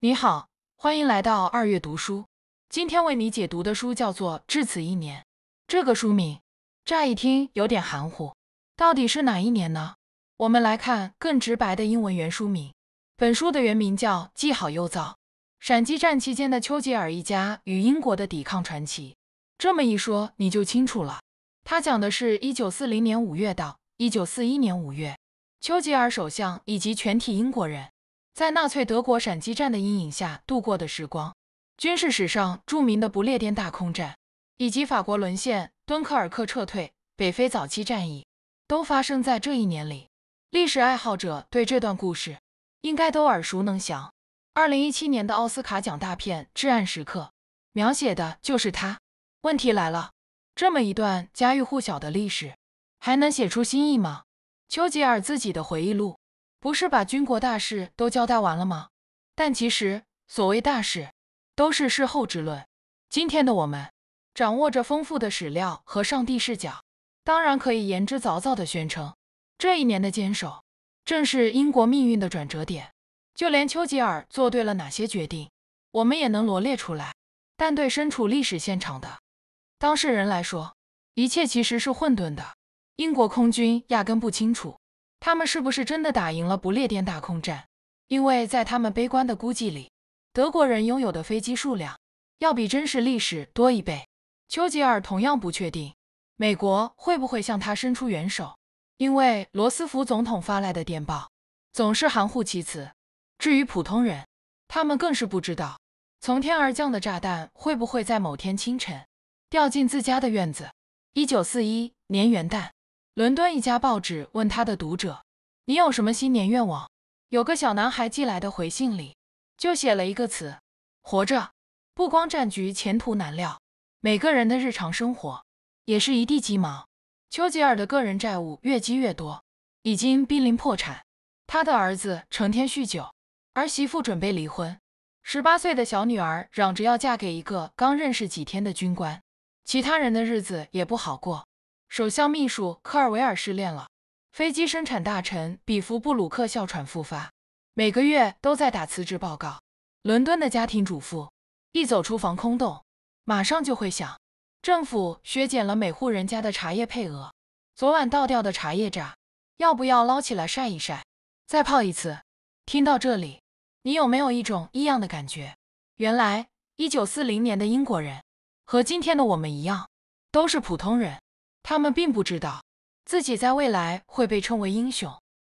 你好，欢迎来到二月读书。今天为你解读的书叫做《至此一年》。这个书名乍一听有点含糊，到底是哪一年呢？我们来看更直白的英文原书名。本书的原名叫《既好又糟：闪击战期间的丘吉尔一家与英国的抵抗传奇》。这么一说你就清楚了。它讲的是一九四零年五月到一九四一年五月，丘吉尔首相以及全体英国人。在纳粹德国闪击战的阴影下度过的时光，军事史上著名的不列颠大空战，以及法国沦陷、敦刻尔克撤退、北非早期战役，都发生在这一年里。历史爱好者对这段故事应该都耳熟能详。二零一七年的奥斯卡奖大片《至暗时刻》描写的就是他。问题来了，这么一段家喻户晓的历史，还能写出新意吗？丘吉尔自己的回忆录。不是把军国大事都交代完了吗？但其实所谓大事，都是事后之论。今天的我们，掌握着丰富的史料和上帝视角，当然可以言之凿凿的宣称，这一年的坚守，正是英国命运的转折点。就连丘吉尔做对了哪些决定，我们也能罗列出来。但对身处历史现场的当事人来说，一切其实是混沌的。英国空军压根不清楚。他们是不是真的打赢了不列颠大空战？因为在他们悲观的估计里，德国人拥有的飞机数量要比真实历史多一倍。丘吉尔同样不确定美国会不会向他伸出援手，因为罗斯福总统发来的电报总是含糊其辞。至于普通人，他们更是不知道从天而降的炸弹会不会在某天清晨掉进自家的院子。一九四一年元旦。伦敦一家报纸问他的读者：“你有什么新年愿望？”有个小男孩寄来的回信里就写了一个词：“活着。”不光战局前途难料，每个人的日常生活也是一地鸡毛。丘吉尔的个人债务越积越多，已经濒临破产。他的儿子成天酗酒，儿媳妇准备离婚。十八岁的小女儿嚷着要嫁给一个刚认识几天的军官。其他人的日子也不好过。首相秘书科尔维尔失恋了，飞机生产大臣比弗布鲁克哮喘复发，每个月都在打辞职报告。伦敦的家庭主妇一走出防空洞，马上就会想，政府削减了每户人家的茶叶配额，昨晚倒掉的茶叶渣，要不要捞起来晒一晒，再泡一次？听到这里，你有没有一种异样的感觉？原来，一九四零年的英国人和今天的我们一样，都是普通人。他们并不知道自己在未来会被称为英雄。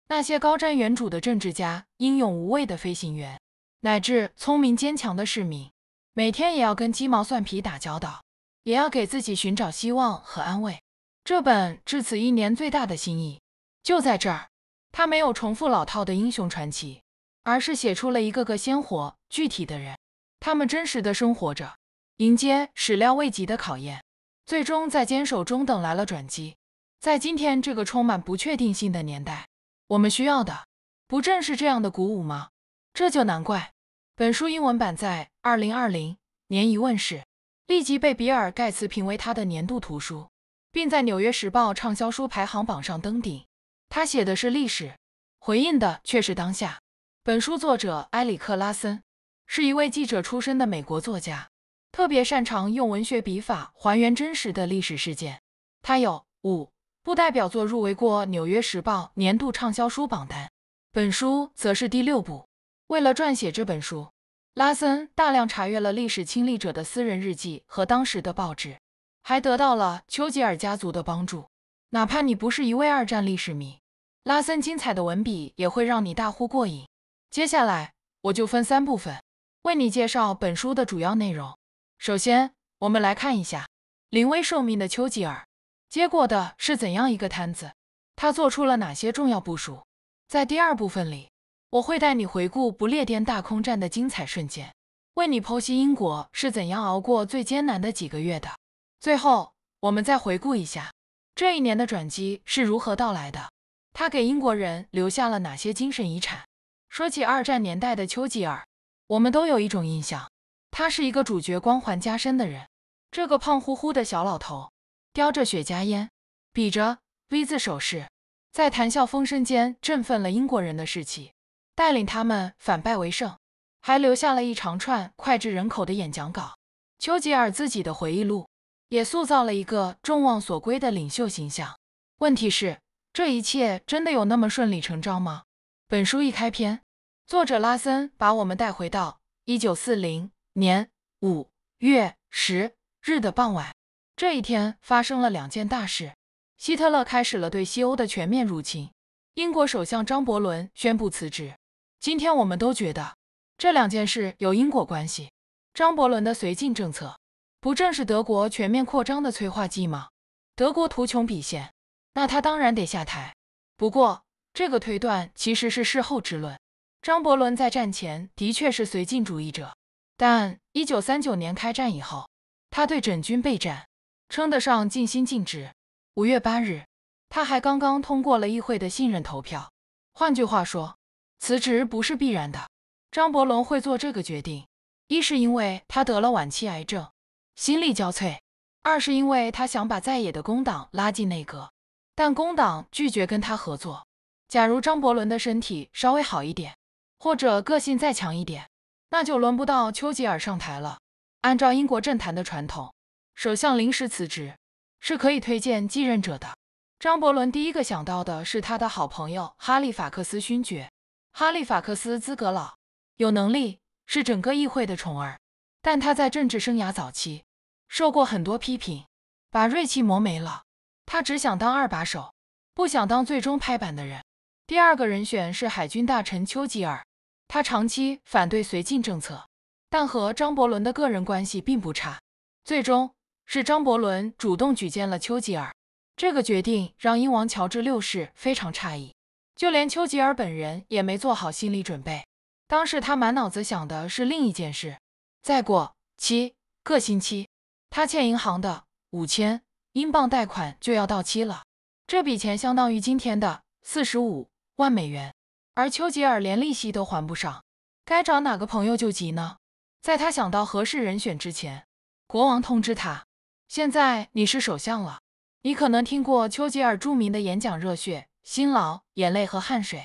那些高瞻远瞩的政治家、英勇无畏的飞行员，乃至聪明坚强的市民，每天也要跟鸡毛蒜皮打交道，也要给自己寻找希望和安慰。这本《至此一年》最大的心意就在这儿：他没有重复老套的英雄传奇，而是写出了一个个鲜活、具体的人，他们真实的生活着，迎接始料未及的考验。最终在坚守中等来了转机。在今天这个充满不确定性的年代，我们需要的不正是这样的鼓舞吗？这就难怪，本书英文版在2020年一问世，立即被比尔·盖茨评为他的年度图书，并在《纽约时报》畅销书排行榜上登顶。他写的是历史，回应的却是当下。本书作者埃里克·拉森是一位记者出身的美国作家。特别擅长用文学笔法还原真实的历史事件，他有五部代表作入围过《纽约时报》年度畅销书榜单，本书则是第六部。为了撰写这本书，拉森大量查阅了历史亲历者的私人日记和当时的报纸，还得到了丘吉尔家族的帮助。哪怕你不是一位二战历史迷，拉森精彩的文笔也会让你大呼过瘾。接下来，我就分三部分为你介绍本书的主要内容。首先，我们来看一下临危受命的丘吉尔接过的是怎样一个摊子，他做出了哪些重要部署。在第二部分里，我会带你回顾不列颠大空战的精彩瞬间，为你剖析英国是怎样熬过最艰难的几个月的。最后，我们再回顾一下这一年的转机是如何到来的，他给英国人留下了哪些精神遗产。说起二战年代的丘吉尔，我们都有一种印象。他是一个主角光环加深的人，这个胖乎乎的小老头，叼着雪茄烟，比着 V 字手势，在谈笑风生间振奋了英国人的士气，带领他们反败为胜，还留下了一长串脍炙人口的演讲稿。丘吉尔自己的回忆录也塑造了一个众望所归的领袖形象。问题是，这一切真的有那么顺理成章吗？本书一开篇，作者拉森把我们带回到一九四零。年五月十日的傍晚，这一天发生了两件大事：希特勒开始了对西欧的全面入侵，英国首相张伯伦宣布辞职。今天我们都觉得这两件事有因果关系。张伯伦的绥靖政策，不正是德国全面扩张的催化剂吗？德国图穷匕现，那他当然得下台。不过，这个推断其实是事后之论。张伯伦在战前的确是绥靖主义者。但一九三九年开战以后，他对整军备战，称得上尽心尽职。五月八日，他还刚刚通过了议会的信任投票。换句话说，辞职不是必然的。张伯伦会做这个决定，一是因为他得了晚期癌症，心力交瘁；二是因为他想把在野的工党拉进内阁，但工党拒绝跟他合作。假如张伯伦的身体稍微好一点，或者个性再强一点。那就轮不到丘吉尔上台了。按照英国政坛的传统，首相临时辞职是可以推荐继任者的。张伯伦第一个想到的是他的好朋友哈利法克斯勋爵，哈利法克斯资格老，有能力，是整个议会的宠儿。但他在政治生涯早期受过很多批评，把锐气磨没了。他只想当二把手，不想当最终拍板的人。第二个人选是海军大臣丘吉尔。他长期反对绥靖政策，但和张伯伦的个人关系并不差。最终是张伯伦主动举荐了丘吉尔，这个决定让英王乔治六世非常诧异，就连丘吉尔本人也没做好心理准备。当时他满脑子想的是另一件事，再过七个星期，他欠银行的五千英镑贷款就要到期了，这笔钱相当于今天的四十五万美元。而丘吉尔连利息都还不上，该找哪个朋友救急呢？在他想到合适人选之前，国王通知他：现在你是首相了。你可能听过丘吉尔著名的演讲《热血、辛劳、眼泪和汗水》，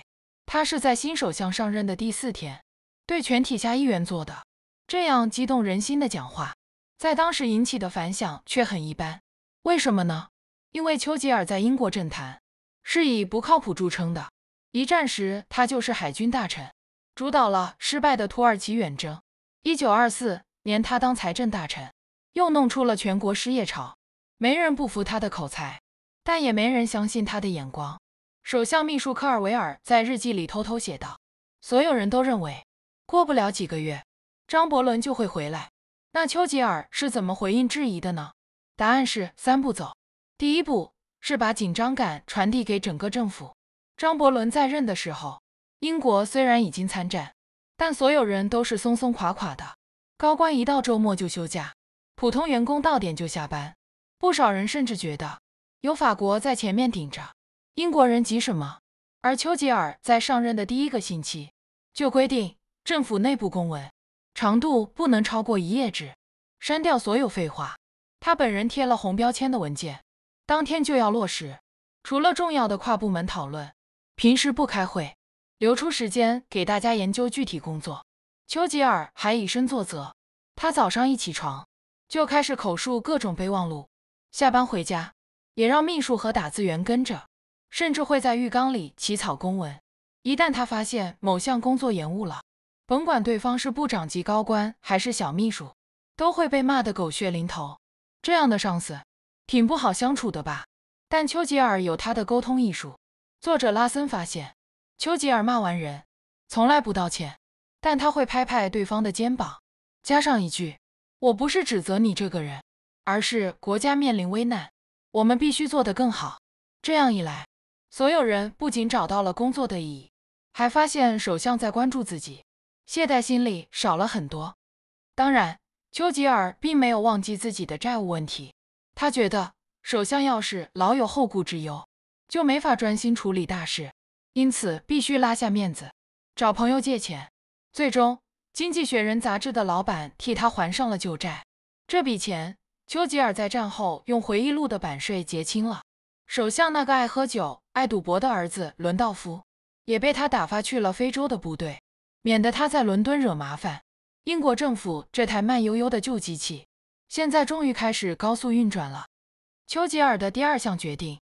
他是在新首相上任的第四天对全体下议员做的这样激动人心的讲话，在当时引起的反响却很一般。为什么呢？因为丘吉尔在英国政坛是以不靠谱著称的。一战时，他就是海军大臣，主导了失败的土耳其远征。一九二四年，他当财政大臣，又弄出了全国失业潮。没人不服他的口才，但也没人相信他的眼光。首相秘书科尔维尔在日记里偷偷写道：“所有人都认为，过不了几个月，张伯伦就会回来。”那丘吉尔是怎么回应质疑的呢？答案是三步走。第一步是把紧张感传递给整个政府。张伯伦在任的时候，英国虽然已经参战，但所有人都是松松垮垮的，高官一到周末就休假，普通员工到点就下班，不少人甚至觉得有法国在前面顶着，英国人急什么？而丘吉尔在上任的第一个星期就规定，政府内部公文长度不能超过一页纸，删掉所有废话。他本人贴了红标签的文件，当天就要落实，除了重要的跨部门讨论。平时不开会，留出时间给大家研究具体工作。丘吉尔还以身作则，他早上一起床就开始口述各种备忘录，下班回家也让秘书和打字员跟着，甚至会在浴缸里起草公文。一旦他发现某项工作延误了，甭管对方是部长级高官还是小秘书，都会被骂得狗血淋头。这样的上司挺不好相处的吧？但丘吉尔有他的沟通艺术。作者拉森发现，丘吉尔骂完人从来不道歉，但他会拍拍对方的肩膀，加上一句：“我不是指责你这个人，而是国家面临危难，我们必须做得更好。”这样一来，所有人不仅找到了工作的意义，还发现首相在关注自己，懈怠心理少了很多。当然，丘吉尔并没有忘记自己的债务问题，他觉得首相要是老有后顾之忧。就没法专心处理大事，因此必须拉下面子，找朋友借钱。最终，《经济学人》杂志的老板替他还上了旧债，这笔钱丘吉尔在战后用回忆录的版税结清了。首相那个爱喝酒、爱赌博的儿子伦道夫也被他打发去了非洲的部队，免得他在伦敦惹麻烦。英国政府这台慢悠悠的旧机器，现在终于开始高速运转了。丘吉尔的第二项决定。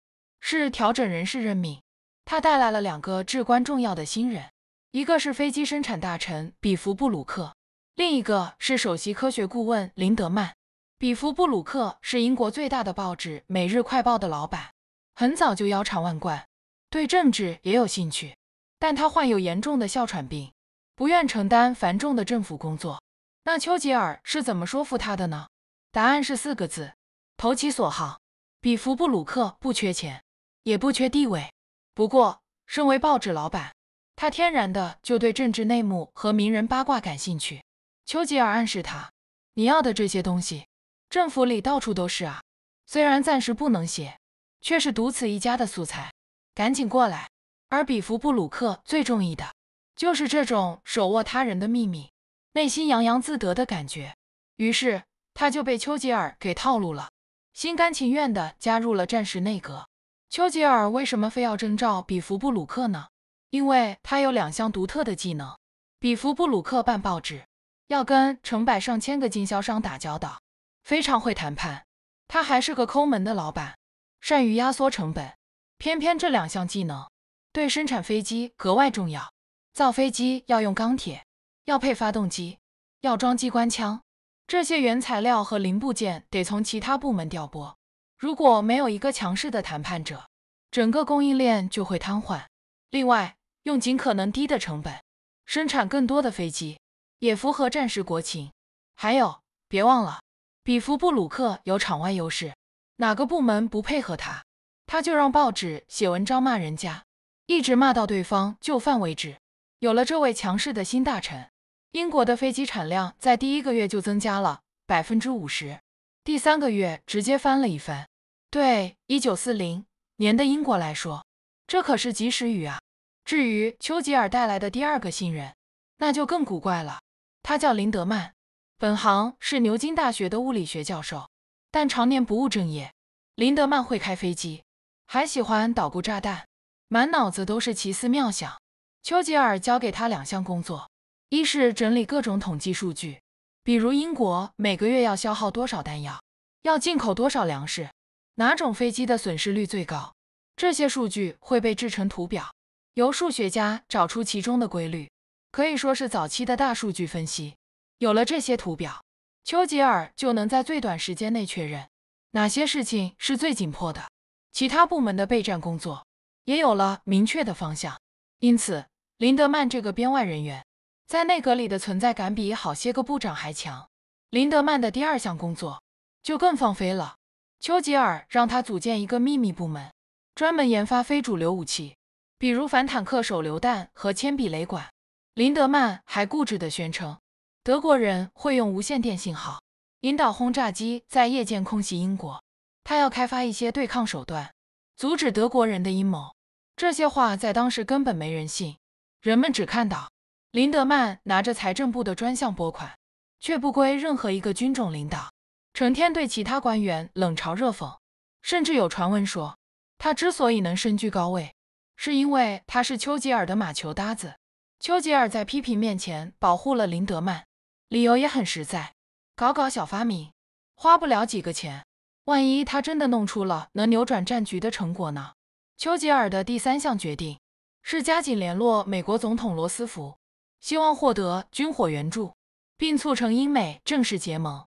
是调整人事任命，他带来了两个至关重要的新人，一个是飞机生产大臣比弗布鲁克，另一个是首席科学顾问林德曼。比弗布鲁克是英国最大的报纸《每日快报》的老板，很早就腰缠万贯，对政治也有兴趣，但他患有严重的哮喘病，不愿承担繁重的政府工作。那丘吉尔是怎么说服他的呢？答案是四个字：投其所好。比弗布鲁克不缺钱。也不缺地位。不过，身为报纸老板，他天然的就对政治内幕和名人八卦感兴趣。丘吉尔暗示他：“你要的这些东西，政府里到处都是啊。虽然暂时不能写，却是独此一家的素材，赶紧过来。”而比弗布鲁克最中意的就是这种手握他人的秘密，内心洋洋自得的感觉。于是，他就被丘吉尔给套路了，心甘情愿的加入了战时内阁。丘吉尔为什么非要征召比弗布鲁克呢？因为他有两项独特的技能。比弗布鲁克办报纸，要跟成百上千个经销商打交道，非常会谈判。他还是个抠门的老板，善于压缩成本。偏偏这两项技能对生产飞机格外重要。造飞机要用钢铁，要配发动机，要装机关枪，这些原材料和零部件得从其他部门调拨。如果没有一个强势的谈判者，整个供应链就会瘫痪。另外，用尽可能低的成本生产更多的飞机，也符合战时国情。还有，别忘了，比弗布鲁克有场外优势，哪个部门不配合他，他就让报纸写文章骂人家，一直骂到对方就范为止。有了这位强势的新大臣，英国的飞机产量在第一个月就增加了百分之五十，第三个月直接翻了一番。对一九四零年的英国来说，这可是及时雨啊！至于丘吉尔带来的第二个新人，那就更古怪了。他叫林德曼，本行是牛津大学的物理学教授，但常年不务正业。林德曼会开飞机，还喜欢捣鼓炸弹，满脑子都是奇思妙想。丘吉尔交给他两项工作：一是整理各种统计数据，比如英国每个月要消耗多少弹药，要进口多少粮食。哪种飞机的损失率最高？这些数据会被制成图表，由数学家找出其中的规律，可以说是早期的大数据分析。有了这些图表，丘吉尔就能在最短时间内确认哪些事情是最紧迫的，其他部门的备战工作也有了明确的方向。因此，林德曼这个编外人员在内阁里的存在感比好些个部长还强。林德曼的第二项工作就更放飞了。丘吉尔让他组建一个秘密部门，专门研发非主流武器，比如反坦克手榴弹和铅笔雷管。林德曼还固执地宣称，德国人会用无线电信号引导轰炸机在夜间空袭英国。他要开发一些对抗手段，阻止德国人的阴谋。这些话在当时根本没人信，人们只看到林德曼拿着财政部的专项拨款，却不归任何一个军种领导。成天对其他官员冷嘲热讽，甚至有传闻说，他之所以能身居高位，是因为他是丘吉尔的马球搭子。丘吉尔在批评面前保护了林德曼，理由也很实在：搞搞小发明，花不了几个钱。万一他真的弄出了能扭转战局的成果呢？丘吉尔的第三项决定是加紧联络美国总统罗斯福，希望获得军火援助，并促成英美正式结盟。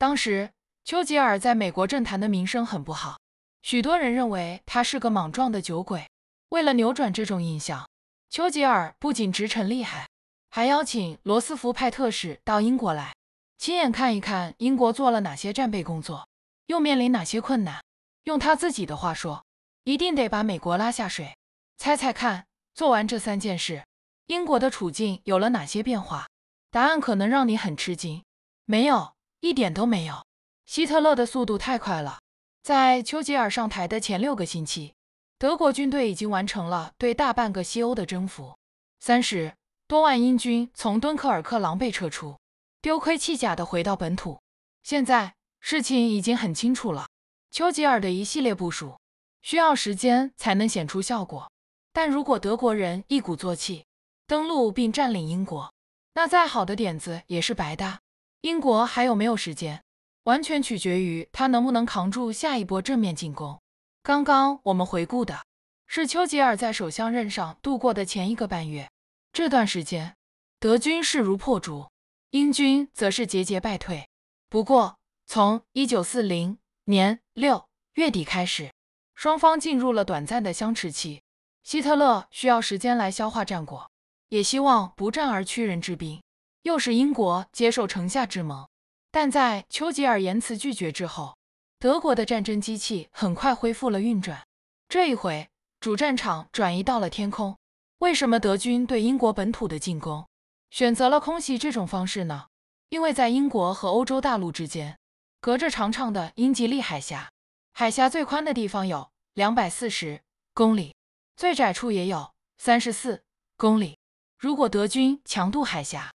当时，丘吉尔在美国政坛的名声很不好，许多人认为他是个莽撞的酒鬼。为了扭转这种印象，丘吉尔不仅直陈厉害，还邀请罗斯福派特使到英国来，亲眼看一看英国做了哪些战备工作，又面临哪些困难。用他自己的话说：“一定得把美国拉下水。”猜猜看，做完这三件事，英国的处境有了哪些变化？答案可能让你很吃惊。没有。一点都没有，希特勒的速度太快了。在丘吉尔上台的前六个星期，德国军队已经完成了对大半个西欧的征服。三十多万英军从敦刻尔克狼狈撤出，丢盔弃甲的回到本土。现在事情已经很清楚了，丘吉尔的一系列部署需要时间才能显出效果。但如果德国人一鼓作气登陆并占领英国，那再好的点子也是白搭。英国还有没有时间，完全取决于他能不能扛住下一波正面进攻。刚刚我们回顾的是丘吉尔在首相任上度过的前一个半月，这段时间德军势如破竹，英军则是节节败退。不过从一九四零年六月底开始，双方进入了短暂的相持期，希特勒需要时间来消化战果，也希望不战而屈人之兵。又是英国接受城下之盟，但在丘吉尔言辞拒绝之后，德国的战争机器很快恢复了运转。这一回，主战场转移到了天空。为什么德军对英国本土的进攻选择了空袭这种方式呢？因为在英国和欧洲大陆之间，隔着长长的英吉利海峡，海峡最宽的地方有两百四十公里，最窄处也有三十四公里。如果德军强渡海峡，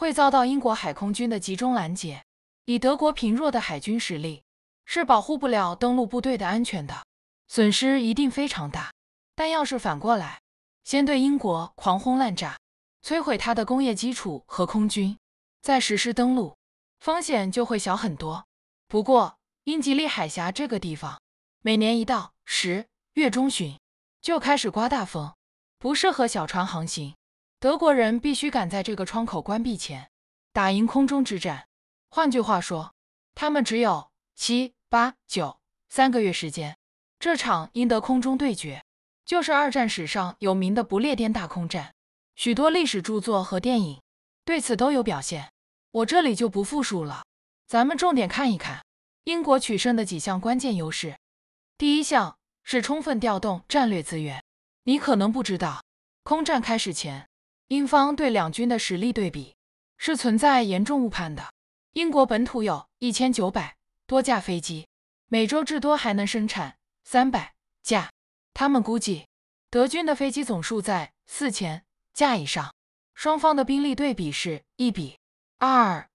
会遭到英国海空军的集中拦截，以德国贫弱的海军实力，是保护不了登陆部队的安全的，损失一定非常大。但要是反过来，先对英国狂轰滥炸，摧毁它的工业基础和空军，再实施登陆，风险就会小很多。不过，英吉利海峡这个地方，每年一到十月中旬就开始刮大风，不适合小船航行。德国人必须赶在这个窗口关闭前打赢空中之战，换句话说，他们只有七八九三个月时间。这场英德空中对决就是二战史上有名的不列颠大空战，许多历史著作和电影对此都有表现，我这里就不复述了。咱们重点看一看英国取胜的几项关键优势。第一项是充分调动战略资源，你可能不知道，空战开始前。英方对两军的实力对比是存在严重误判的。英国本土有一千九百多架飞机，每周至多还能生产三百架。他们估计德军的飞机总数在四千架以上，双方的兵力对比是一比二。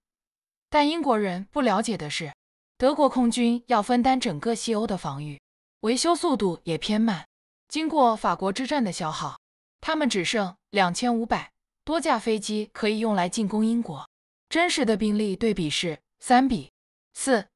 但英国人不了解的是，德国空军要分担整个西欧的防御，维修速度也偏慢。经过法国之战的消耗。他们只剩两千五百多架飞机可以用来进攻英国。真实的兵力对比是三比四，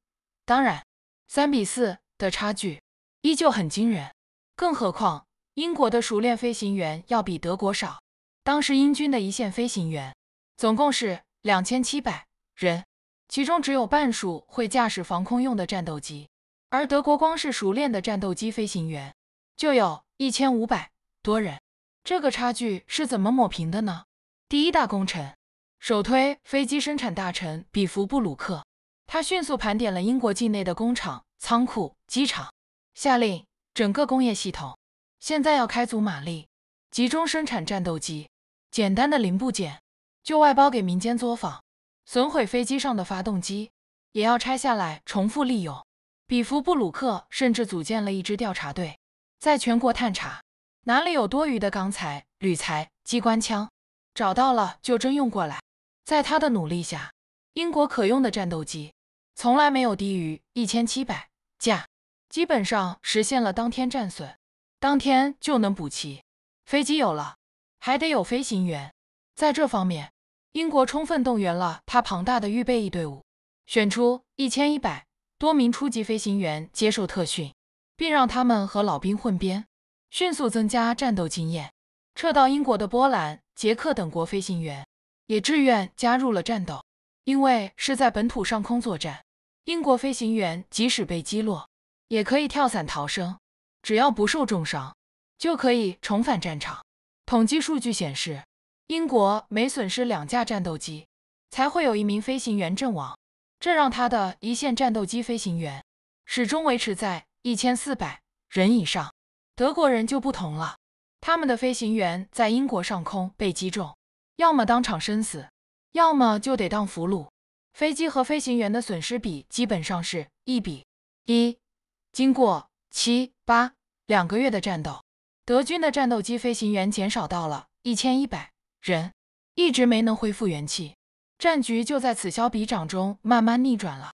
当然，三比四的差距依旧很惊人。更何况，英国的熟练飞行员要比德国少。当时英军的一线飞行员总共是两千七百人，其中只有半数会驾驶防空用的战斗机，而德国光是熟练的战斗机飞行员就有一千五百多人。这个差距是怎么抹平的呢？第一大功臣，首推飞机生产大臣比弗布鲁克。他迅速盘点了英国境内的工厂、仓库、机场，下令整个工业系统现在要开足马力，集中生产战斗机。简单的零部件就外包给民间作坊。损毁飞机上的发动机也要拆下来重复利用。比弗布鲁克甚至组建了一支调查队，在全国探查。哪里有多余的钢材、铝材、机关枪，找到了就征用过来。在他的努力下，英国可用的战斗机从来没有低于一千七百架，基本上实现了当天战损，当天就能补齐。飞机有了，还得有飞行员。在这方面，英国充分动员了他庞大的预备役队伍，选出一千一百多名初级飞行员接受特训，并让他们和老兵混编。迅速增加战斗经验，撤到英国的波兰、捷克等国飞行员也自愿加入了战斗。因为是在本土上空作战，英国飞行员即使被击落，也可以跳伞逃生，只要不受重伤，就可以重返战场。统计数据显示，英国每损失两架战斗机，才会有一名飞行员阵亡，这让他的一线战斗机飞行员始终维持在一千四百人以上。德国人就不同了，他们的飞行员在英国上空被击中，要么当场身死，要么就得当俘虏。飞机和飞行员的损失比基本上是一比一。经过七八两个月的战斗，德军的战斗机飞行员减少到了一千一百人，一直没能恢复元气。战局就在此消彼长中慢慢逆转了。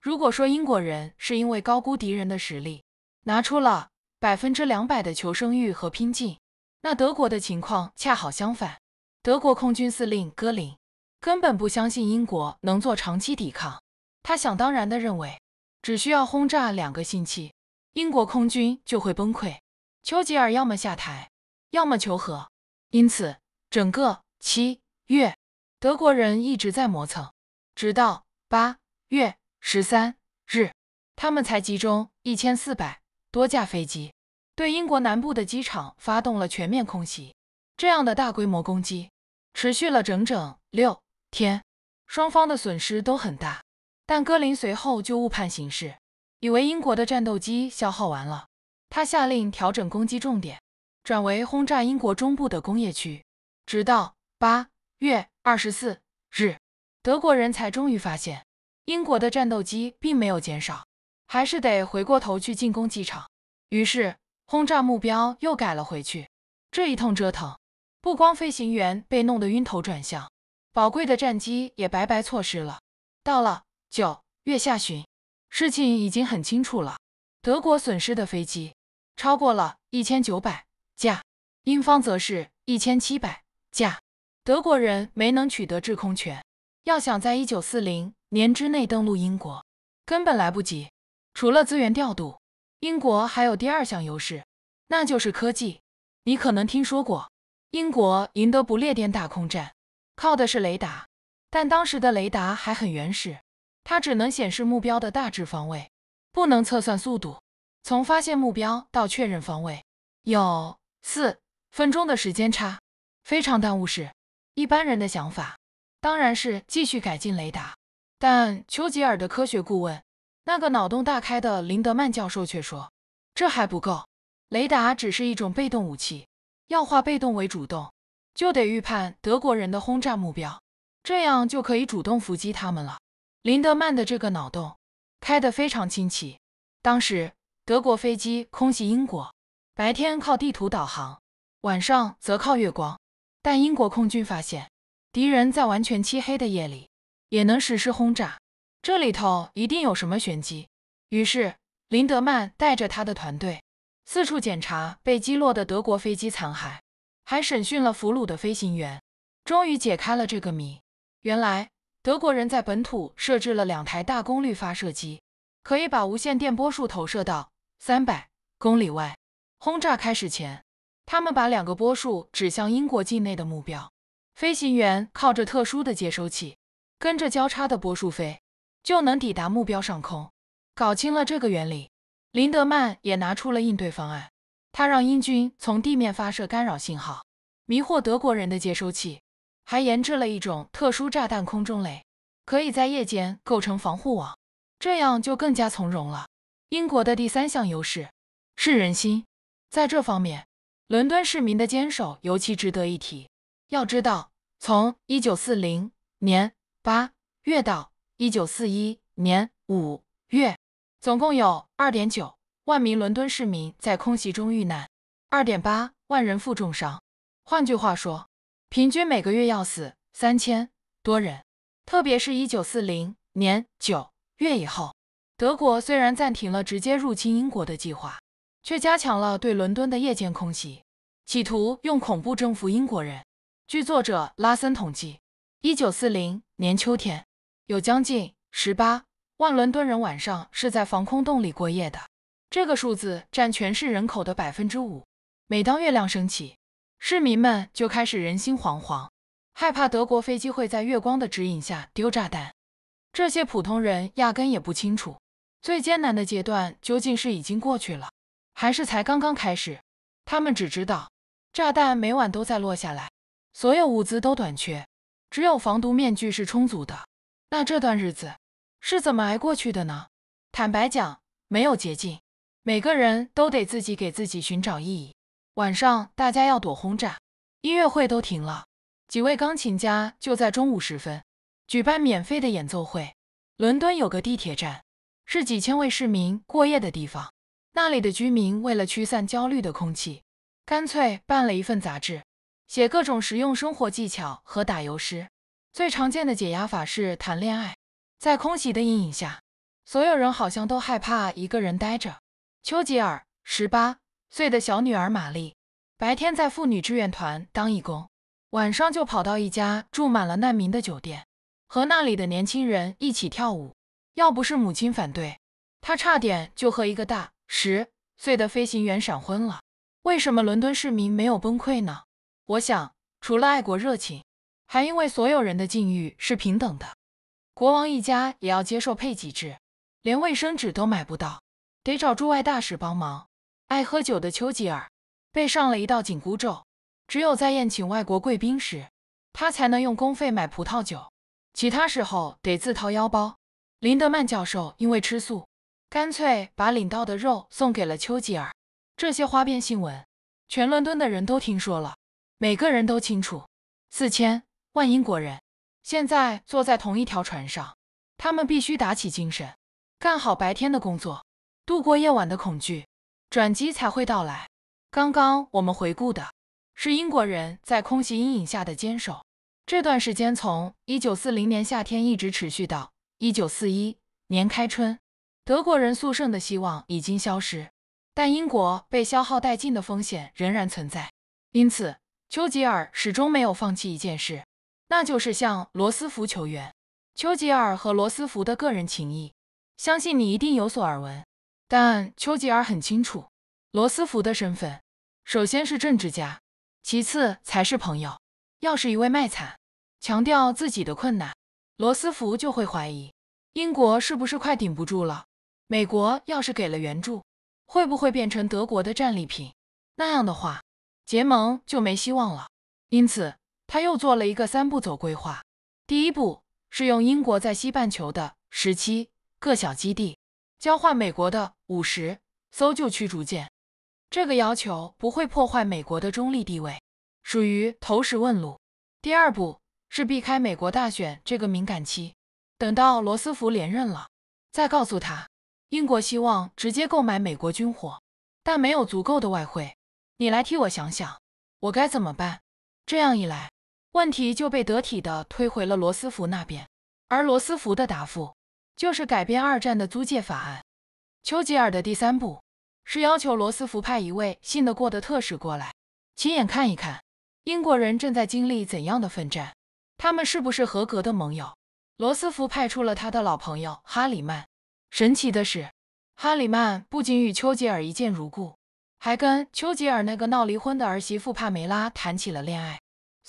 如果说英国人是因为高估敌人的实力，拿出了。百分之两百的求生欲和拼劲，那德国的情况恰好相反。德国空军司令戈林根本不相信英国能做长期抵抗，他想当然地认为，只需要轰炸两个星期，英国空军就会崩溃，丘吉尔要么下台，要么求和。因此，整个七月，德国人一直在磨蹭，直到八月十三日，他们才集中一千四百。多架飞机对英国南部的机场发动了全面空袭，这样的大规模攻击持续了整整六天，双方的损失都很大。但戈林随后就误判形势，以为英国的战斗机消耗完了，他下令调整攻击重点，转为轰炸英国中部的工业区，直到八月二十四日，德国人才终于发现英国的战斗机并没有减少。还是得回过头去进攻机场，于是轰炸目标又改了回去。这一通折腾，不光飞行员被弄得晕头转向，宝贵的战机也白白错失了。到了九月下旬，事情已经很清楚了：德国损失的飞机超过了一千九百架，英方则是一千七百架。德国人没能取得制空权，要想在一九四零年之内登陆英国，根本来不及。除了资源调度，英国还有第二项优势，那就是科技。你可能听说过，英国赢得不列颠大空战，靠的是雷达。但当时的雷达还很原始，它只能显示目标的大致方位，不能测算速度。从发现目标到确认方位，有四分钟的时间差，非常耽误事。一般人的想法，当然是继续改进雷达。但丘吉尔的科学顾问。那个脑洞大开的林德曼教授却说：“这还不够，雷达只是一种被动武器，要化被动为主动，就得预判德国人的轰炸目标，这样就可以主动伏击他们了。”林德曼的这个脑洞开得非常清奇。当时德国飞机空袭英国，白天靠地图导航，晚上则靠月光，但英国空军发现，敌人在完全漆黑的夜里也能实施轰炸。这里头一定有什么玄机。于是林德曼带着他的团队四处检查被击落的德国飞机残骸，还审讯了俘虏的飞行员，终于解开了这个谜。原来德国人在本土设置了两台大功率发射机，可以把无线电波束投射到三百公里外。轰炸开始前，他们把两个波束指向英国境内的目标。飞行员靠着特殊的接收器，跟着交叉的波束飞。就能抵达目标上空。搞清了这个原理，林德曼也拿出了应对方案。他让英军从地面发射干扰信号，迷惑德国人的接收器，还研制了一种特殊炸弹——空中雷，可以在夜间构成防护网，这样就更加从容了。英国的第三项优势是人心，在这方面，伦敦市民的坚守尤其值得一提。要知道，从一九四零年八月到一九四一年五月，总共有二点九万名伦敦市民在空袭中遇难，二点八万人负重伤。换句话说，平均每个月要死三千多人。特别是一九四零年九月以后，德国虽然暂停了直接入侵英国的计划，却加强了对伦敦的夜间空袭，企图用恐怖征服英国人。据作者拉森统计，一九四零年秋天。有将近十八万伦敦人晚上是在防空洞里过夜的，这个数字占全市人口的百分之五。每当月亮升起，市民们就开始人心惶惶，害怕德国飞机会在月光的指引下丢炸弹。这些普通人压根也不清楚，最艰难的阶段究竟是已经过去了，还是才刚刚开始。他们只知道炸弹每晚都在落下来，所有物资都短缺，只有防毒面具是充足的。那这段日子是怎么挨过去的呢？坦白讲，没有捷径，每个人都得自己给自己寻找意义。晚上大家要躲轰炸，音乐会都停了。几位钢琴家就在中午时分举办免费的演奏会。伦敦有个地铁站是几千位市民过夜的地方，那里的居民为了驱散焦虑的空气，干脆办了一份杂志，写各种实用生活技巧和打油诗。最常见的解压法是谈恋爱。在空袭的阴影下，所有人好像都害怕一个人待着。丘吉尔十八岁的小女儿玛丽，白天在妇女志愿团当义工，晚上就跑到一家住满了难民的酒店，和那里的年轻人一起跳舞。要不是母亲反对，她差点就和一个大十岁的飞行员闪婚了。为什么伦敦市民没有崩溃呢？我想，除了爱国热情。还因为所有人的境遇是平等的，国王一家也要接受配给制，连卫生纸都买不到，得找驻外大使帮忙。爱喝酒的丘吉尔被上了一道紧箍咒，只有在宴请外国贵宾时，他才能用公费买葡萄酒，其他时候得自掏腰包。林德曼教授因为吃素，干脆把领到的肉送给了丘吉尔。这些花边新闻，全伦敦的人都听说了，每个人都清楚。四千。万英国人现在坐在同一条船上，他们必须打起精神，干好白天的工作，度过夜晚的恐惧，转机才会到来。刚刚我们回顾的是英国人在空袭阴影下的坚守，这段时间从一九四零年夏天一直持续到一九四一年开春。德国人速胜的希望已经消失，但英国被消耗殆尽的风险仍然存在，因此丘吉尔始终没有放弃一件事。那就是向罗斯福求援。丘吉尔和罗斯福的个人情谊，相信你一定有所耳闻。但丘吉尔很清楚，罗斯福的身份，首先是政治家，其次才是朋友。要是一位卖惨，强调自己的困难，罗斯福就会怀疑英国是不是快顶不住了。美国要是给了援助，会不会变成德国的战利品？那样的话，结盟就没希望了。因此。他又做了一个三步走规划，第一步是用英国在西半球的十七个小基地，交换美国的五十艘旧驱逐舰，这个要求不会破坏美国的中立地位，属于投石问路。第二步是避开美国大选这个敏感期，等到罗斯福连任了，再告诉他，英国希望直接购买美国军火，但没有足够的外汇，你来替我想想，我该怎么办？这样一来。问题就被得体的推回了罗斯福那边，而罗斯福的答复就是改变二战的租借法案。丘吉尔的第三步是要求罗斯福派一位信得过的特使过来，亲眼看一看英国人正在经历怎样的奋战，他们是不是合格的盟友。罗斯福派出了他的老朋友哈里曼。神奇的是，哈里曼不仅与丘吉尔一见如故，还跟丘吉尔那个闹离婚的儿媳妇帕梅拉谈起了恋爱。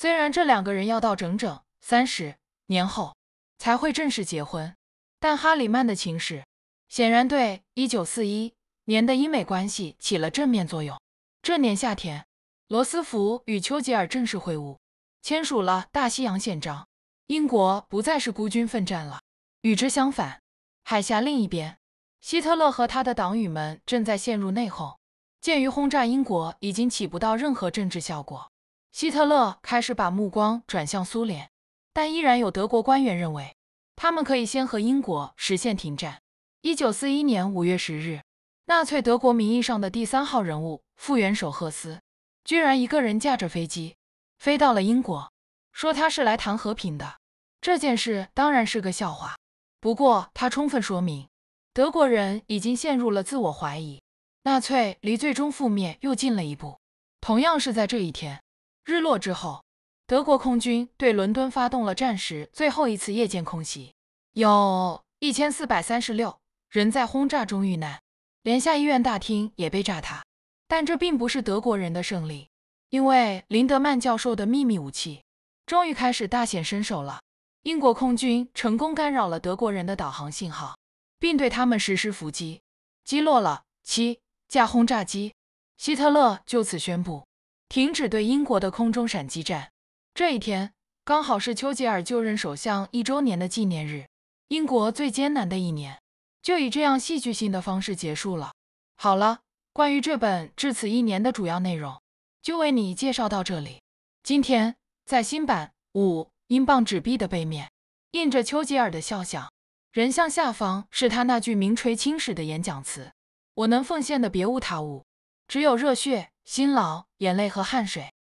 虽然这两个人要到整整三十年后才会正式结婚，但哈里曼的情史显然对1941年的英美关系起了正面作用。这年夏天，罗斯福与丘吉尔正式会晤，签署了《大西洋宪章》，英国不再是孤军奋战了。与之相反，海峡另一边，希特勒和他的党羽们正在陷入内讧。鉴于轰炸英国已经起不到任何政治效果。希特勒开始把目光转向苏联，但依然有德国官员认为，他们可以先和英国实现停战。一九四一年五月十日，纳粹德国名义上的第三号人物副元首赫斯，居然一个人驾着飞机飞到了英国，说他是来谈和平的。这件事当然是个笑话，不过他充分说明，德国人已经陷入了自我怀疑，纳粹离最终覆灭又近了一步。同样是在这一天。日落之后，德国空军对伦敦发动了战时最后一次夜间空袭，有一千四百三十六人在轰炸中遇难，连下医院大厅也被炸塌。但这并不是德国人的胜利，因为林德曼教授的秘密武器终于开始大显身手了。英国空军成功干扰了德国人的导航信号，并对他们实施伏击，击落了七架轰炸机。希特勒就此宣布。停止对英国的空中闪击战。这一天刚好是丘吉尔就任首相一周年的纪念日，英国最艰难的一年就以这样戏剧性的方式结束了。好了，关于这本《至此一年》的主要内容，就为你介绍到这里。今天，在新版五英镑纸币的背面，印着丘吉尔的肖像，人像下方是他那句名垂青史的演讲词：“我能奉献的别无他物。”只有热血、辛劳、眼泪和汗水。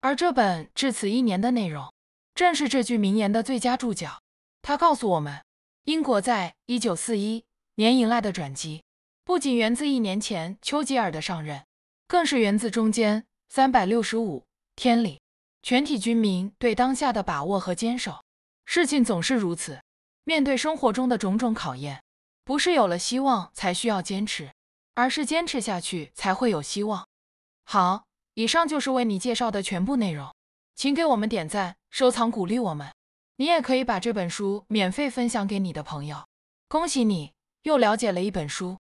而这本至此一年的内容，正是这句名言的最佳注脚。它告诉我们，英国在1941年迎来的转机，不仅源自一年前丘吉尔的上任，更是源自中间365天里全体军民对当下的把握和坚守。事情总是如此，面对生活中的种种考验，不是有了希望才需要坚持。而是坚持下去才会有希望。好，以上就是为你介绍的全部内容，请给我们点赞、收藏、鼓励我们。你也可以把这本书免费分享给你的朋友。恭喜你，又了解了一本书。